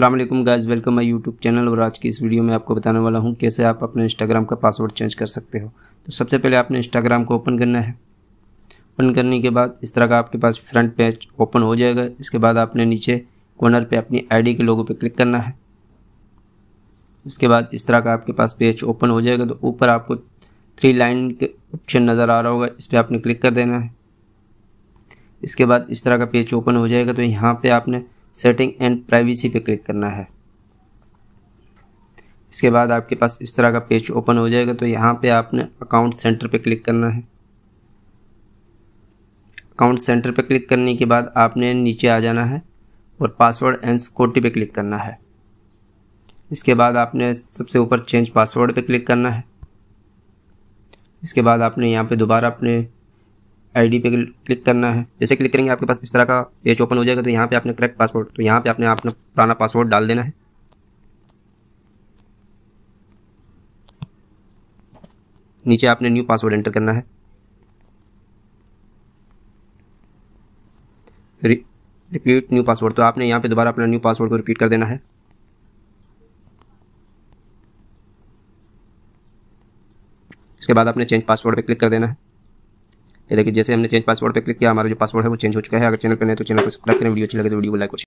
अल्लाम guys welcome my YouTube channel और आज की इस वीडियो में आपको बताने वाला हूँ कैसे आप अपने इंस्टाग्राम का पासवर्ड चेंज कर सकते हो तो सबसे पहले आपने इंस्टाग्राम को ओपन करना है ओपन करने के बाद इस तरह का आपके पास फ्रंट पेज ओपन हो जाएगा इसके बाद आपने नीचे कॉर्नर पे अपनी आईडी के लोगों पे क्लिक करना है इसके बाद इस तरह का आपके पास पेज ओपन हो जाएगा तो ऊपर आपको थ्री लाइन के ऑप्शन नज़र आ रहा होगा इस पर आपने क्लिक कर देना है इसके बाद इस तरह का पेज ओपन हो जाएगा तो यहाँ पर आपने सेटिंग एंड प्राइवेसी पे क्लिक करना है इसके बाद आपके पास इस तरह का पेज ओपन हो जाएगा तो यहाँ पे आपने अकाउंट सेंटर पे क्लिक करना है अकाउंट सेंटर पे क्लिक करने के बाद आपने नीचे आ जाना है और पासवर्ड एंड सिक्योरिटी पे क्लिक करना है इसके बाद आपने सबसे ऊपर चेंज पासवर्ड पे क्लिक करना है इसके बाद आपने यहाँ पे दोबारा अपने आईडी पे क्लिक करना है जैसे क्लिक करेंगे आपके पास इस तरह का पेज ओपन हो जाएगा तो यहाँ पे आपने करेक्ट पासवर्ड तो यहाँ पे आपने अपना पुराना पासवर्ड डाल देना है नीचे आपने न्यू पासवर्ड एंटर करना है रिपीट न्यू पासवर्ड तो आपने यहाँ पे दोबारा अपना न्यू पासवर्ड को रिपीट कर देना है इसके बाद आपने चेंज पासवर्ड पे क्लिक कर देना है ये देखिए जैसे हमने चेंज पासवर्ड पे क्लिक किया हमारा जो पासवर्ड है वो चेंज हो चुका है अगर चैनल पर नहीं तो चैनल को सब्सक्राइब करें वीडियो अच्छी लगे तो वीडियो को लाइक